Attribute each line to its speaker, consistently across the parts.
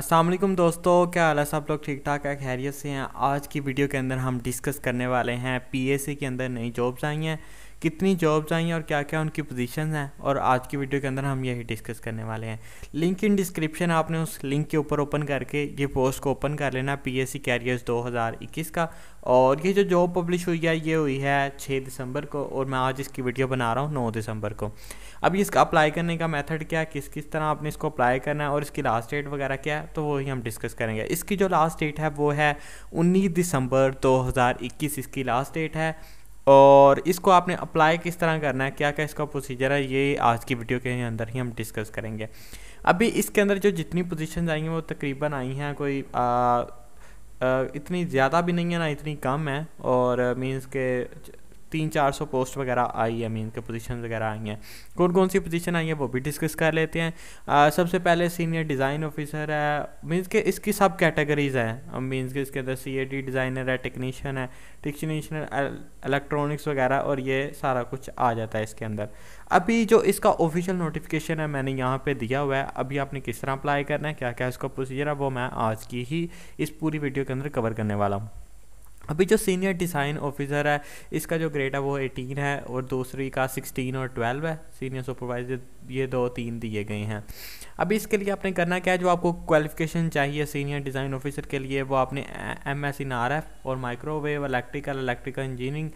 Speaker 1: असलम दोस्तों क्या हाल है सब लोग ठीक ठाक है खैरियत से हैं आज की वीडियो के अंदर हम डिस्कस करने वाले हैं पीएसए के अंदर नई जॉब्स आई हैं कितनी जॉब्स आई हैं और क्या क्या उनकी पोजीशन हैं और आज की वीडियो के अंदर हम यही डिस्कस करने वाले हैं लिंक इन डिस्क्रिप्शन आपने उस लिंक के ऊपर ओपन करके ये पोस्ट को ओपन कर लेना पी एस सी कैरियर्स दो हज़ार इक्कीस का और ये जो जॉब पब्लिश हुई है ये हुई है छः दिसंबर को और मैं आज इसकी वीडियो बना रहा हूँ नौ दिसंबर को अब इसका अप्लाई करने का मेथड क्या है किस किस तरह आपने इसको अप्लाई करना है और इसकी लास्ट डेट वगैरह क्या है तो वही हम डिस्कस करेंगे इसकी जो लास्ट डेट है वो है उन्नीस दिसंबर दो हज़ार इक्कीस इसकी लास्ट डेट है और इसको आपने अप्लाई किस तरह करना है क्या क्या इसका प्रोसीजर है ये आज की वीडियो के अंदर ही हम डिस्कस करेंगे अभी इसके अंदर जो जितनी पोजीशन आई हैं वो तकरीबन आई हैं कोई आ, आ, इतनी ज़्यादा भी नहीं है ना इतनी कम है और मीन्स के तीन चार सौ पोस्ट वगैरह आई है मीन के पोजीशन वगैरह आई हैं कौन कौन सी पोजीशन आई है वो भी डिस्कस कर लेते हैं आ, सबसे पहले सीनियर डिज़ाइन ऑफिसर है मीन्स के इसकी सब कैटेगरीज हैं मीन्स के इसके अंदर सी ए डिज़ाइनर है टेक्नीशियन है टेक्नीशियन इलेक्ट्रॉनिक्स वगैरह और ये सारा कुछ आ जाता है इसके अंदर अभी जो इसका ऑफिशियल नोटिफिकेशन है मैंने यहाँ पे दिया हुआ है अभी आपने किस तरह अप्लाई करना है क्या क्या इसका प्रोसीजर है वो मैं आज की ही इस पूरी वीडियो के अंदर कवर करने वाला हूँ अभी जो सीनियर डिज़ाइन ऑफिसर है इसका जो ग्रेड है वो एटीन है और दूसरी का सिक्सटीन और ट्वेल्व है सीनियर सुपरवाइजर ये दो तीन दिए गए हैं अभी इसके लिए आपने करना क्या है जो आपको क्वालिफिकेशन चाहिए सीनियर डिज़ाइन ऑफिसर के लिए वो आपने M S in R F और माइक्रोवेव इलेक्ट्रिकल इलेक्ट्रिकल इंजीनियरिंग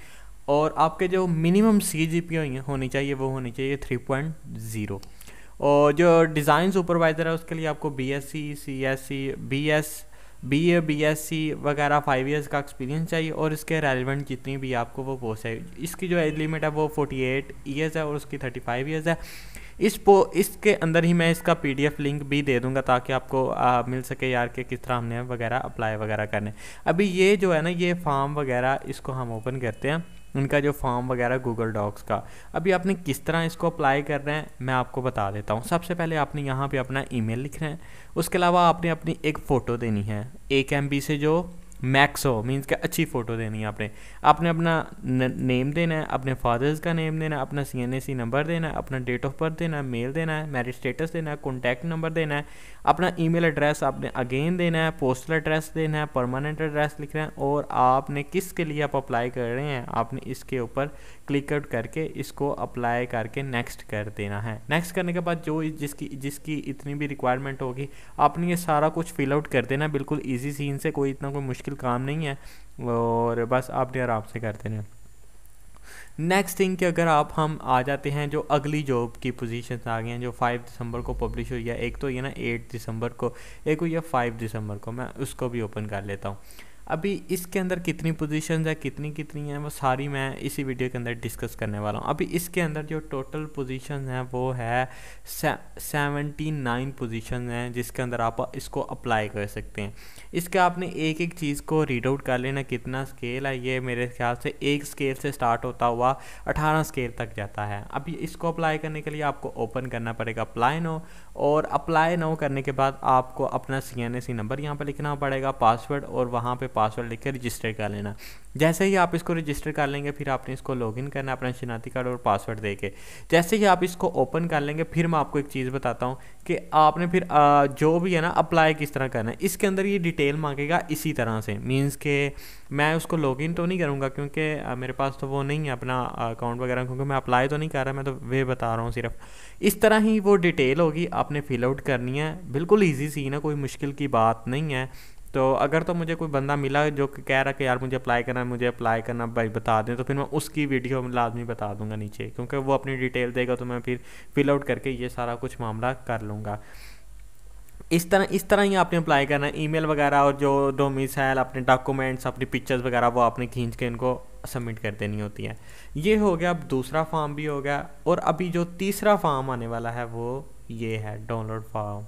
Speaker 1: और आपके जो मिनिमम सी जी पी होनी चाहिए वो होनी चाहिए थ्री पॉइंट ज़ीरो और जो डिज़ाइन सुपरवाइज़र है उसके लिए आपको B S C C S C B S B A B S C वगैरह फाइव ईयर्स का एक्सपीरियंस चाहिए और इसके रेलिवेंट जितनी भी आपको वो पोस्ट है इसकी जो एज लिमिट है वो फोर्टी एट ईयर्स है और उसकी थर्टी फाइव ईयर्स है इस पो इसके अंदर ही मैं इसका पीडीएफ लिंक भी दे दूंगा ताकि आपको आ, मिल सके यार के किस तरह हमने वगैरह अप्लाई वगैरह करने अभी ये जो है ना ये फॉर्म वगैरह इसको हम ओपन करते हैं उनका जो फॉर्म वगैरह गूगल डॉक्स का अभी आपने किस तरह इसको अप्लाई कर रहे हैं मैं आपको बता देता हूँ सबसे पहले आपने यहाँ पर अपना ईमेल रहे हैं उसके अलावा आपने अपनी एक फ़ोटो देनी है एक एम से जो मैक्सो मीन्स के अच्छी फ़ोटो देनी है आपने आपने अपना नेम देना है अपने फादर्स का नेम देना है अपना सी एन सी नंबर देना है अपना डेट ऑफ बर्थ देना है मेल देना है मैरिज स्टेटस देना है कॉन्टैक्ट नंबर देना है अपना ईमेल एड्रेस आपने अगेन देना है पोस्टल एड्रेस देना है परमानेंट एड्रेस लिखना है और आपने किसके लिए आप अप्लाई कर रहे हैं आपने इसके ऊपर क्लिक आउट करके इसको अप्लाई करके नेक्स्ट कर देना है नेक्स्ट करने के बाद जो जिसकी जिसकी इतनी भी रिक्वायरमेंट होगी आपने ये सारा कुछ फिल आउट कर देना बिल्कुल ईजी सीन से कोई इतना कोई मुश्किल काम नहीं है और बस आपने आराम से कर देना नेक्स्ट थिंग कि अगर आप हम आ जाते हैं जो अगली जॉब की पोजीशन आ गई हैं जो 5 दिसंबर को पब्लिश हुई है एक तो ये ना 8 दिसंबर को एक हुई है 5 दिसंबर को मैं उसको भी ओपन कर लेता हूँ अभी इसके अंदर कितनी पोजीशन है कितनी कितनी है वो सारी मैं इसी वीडियो के अंदर डिस्कस करने वाला हूँ अभी इसके अंदर जो टोटल पोजीशन है वो है सेवेंटी नाइन पोजिशन है जिसके अंदर आप इसको अप्लाई कर सकते हैं इसके आपने एक एक चीज़ को रीड आउट कर लेना कितना स्केल है ये मेरे ख्याल से एक स्केल से स्टार्ट होता हुआ अठारह स्केल तक जाता है अभी इसको अप्लाई करने के लिए आपको ओपन करना पड़ेगा अप्लाई नो और अप्लाई नाउ करने के बाद आपको अपना C N A C number यहाँ पर लिखना पड़ेगा पासवर्ड और वहाँ पे पासवर्ड लिख के रजिस्टर कर लेना जैसे ही आप इसको रजिस्टर कर लेंगे फिर आपने इसको लॉगिन करना अपना शिनाती कार्ड और पासवर्ड दे के जैसे ही आप इसको ओपन कर लेंगे फिर मैं आपको एक चीज़ बताता हूँ कि आपने फिर आ, जो भी है ना अप्लाई किस तरह करना है इसके अंदर ये डिटेल मांगेगा इसी तरह से मीन्स के मैं उसको लॉगिन तो नहीं करूँगा क्योंकि मेरे पास तो वो नहीं है अपना अकाउंट वगैरह क्योंकि मैं अप्लाई तो नहीं कर रहा मैं तो वे बता रहा हूँ सिर्फ इस तरह ही वो डिटेल होगी आपने फिल आउट करनी है बिल्कुल ईजी सी ना कोई मुश्किल की बात नहीं है तो अगर तो मुझे कोई बंदा मिला जो कह रहा है कि यार मुझे अप्लाई करना है मुझे अप्लाई करना भाई बता दें तो फिर मैं उसकी वीडियो लाजमी बता दूंगा नीचे क्योंकि वो अपनी डिटेल देगा तो मैं फिर फिल आउट करके ये सारा कुछ मामला कर लूँगा इस तरह इस तरह ही आपने अप्लाई करना है ई वगैरह और जो डोमिसाइल अपने डॉक्यूमेंट्स अपनी पिक्चर्स वगैरह वो आपने खींच के इनको सबमिट कर देनी होती है ये हो गया अब दूसरा फॉर्म भी हो गया और अभी जो तीसरा फॉर्म आने वाला है वो ये है डाउनलोड फॉर्म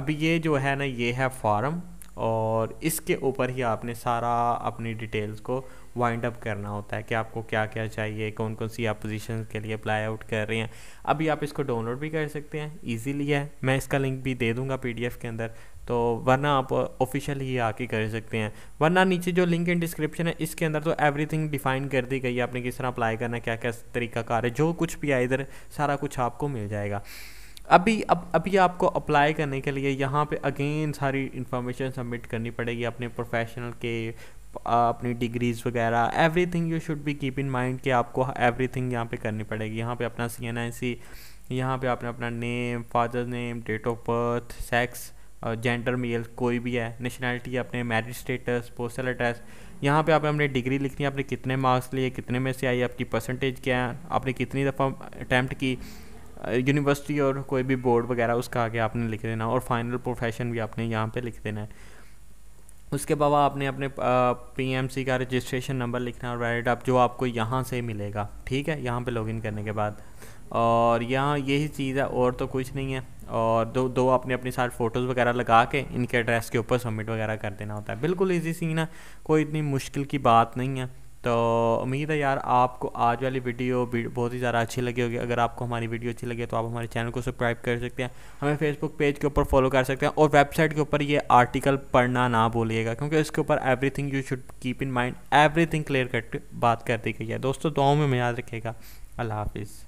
Speaker 1: अभी ये जो है ना ये है फॉर्म और इसके ऊपर ही आपने सारा अपनी डिटेल्स को वाइंड अप करना होता है कि आपको क्या क्या चाहिए कौन कौन सी आप पोजिशन के लिए अप्लाई आउट कर रहे हैं अभी आप इसको डाउनलोड भी कर सकते हैं ईजीली है मैं इसका लिंक भी दे दूंगा पीडीएफ के अंदर तो वरना आप ऑफिशियल ही आके कर सकते हैं वरना नीचे जो लिंक इन डिस्क्रिप्शन है इसके अंदर तो एवरीथिंग डिफाइन कर दी गई है आपने किस तरह अप्लाई करना क्या क्या तरीका कार है जो कुछ भी है इधर सारा कुछ आपको मिल जाएगा अभी अब अभी आपको अप्लाई करने के लिए यहाँ पे अगेन सारी इंफॉर्मेशन सबमिट करनी पड़ेगी अपने प्रोफेशनल के अपनी डिग्रीज़ वगैरह everything you should be keep in mind कि आपको एवरीथिंग यहाँ पे करनी पड़ेगी यहाँ पे अपना सी एन आई सी यहाँ पर आपने अपना name father name date of birth sex gender male कोई भी है नेशनैलिटी अपने मैरिज स्टेटस पोस्टल एड्रेस यहाँ पे आपने अपनी डिग्री लिखनी है आपने कितने मार्क्स लिए कितने में से आई आपकी परसेंटेज क्या है आपने कितनी दफ़ा अटैम्प्ट की यूनिवर्सिटी और कोई भी बोर्ड वगैरह उसका आगे आपने लिख देना और फाइनल प्रोफेशन भी आपने यहाँ पे लिख देना है उसके अलावा आपने अपने पीएमसी का रजिस्ट्रेशन नंबर लिखना है वैलिड आप जो आपको यहाँ से मिलेगा ठीक है यहाँ पे लॉगिन करने के बाद और यहाँ यही चीज़ है और तो कुछ नहीं है और दो दो आपने अपनी सारे फ़ोटोज़ वगैरह लगा के इनके एड्रेस के ऊपर सबमिट वगैरह कर देना होता है बिल्कुल ईजी सीन है कोई इतनी मुश्किल की बात नहीं है तो उम्मीद है यार आपको आज वाली वीडियो बहुत ही ज़्यादा अच्छी लगी होगी अगर आपको हमारी वीडियो अच्छी लगी तो आप हमारे चैनल को सब्सक्राइब कर सकते हैं हमें फेसबुक पेज के ऊपर फॉलो कर सकते हैं और वेबसाइट के ऊपर ये आर्टिकल पढ़ना ना भूलिएगा क्योंकि इसके ऊपर everything you should keep in mind everything clear cut बात कर दी गई है दोस्तों दो में याद रखेगा अल्लाह हाफिज़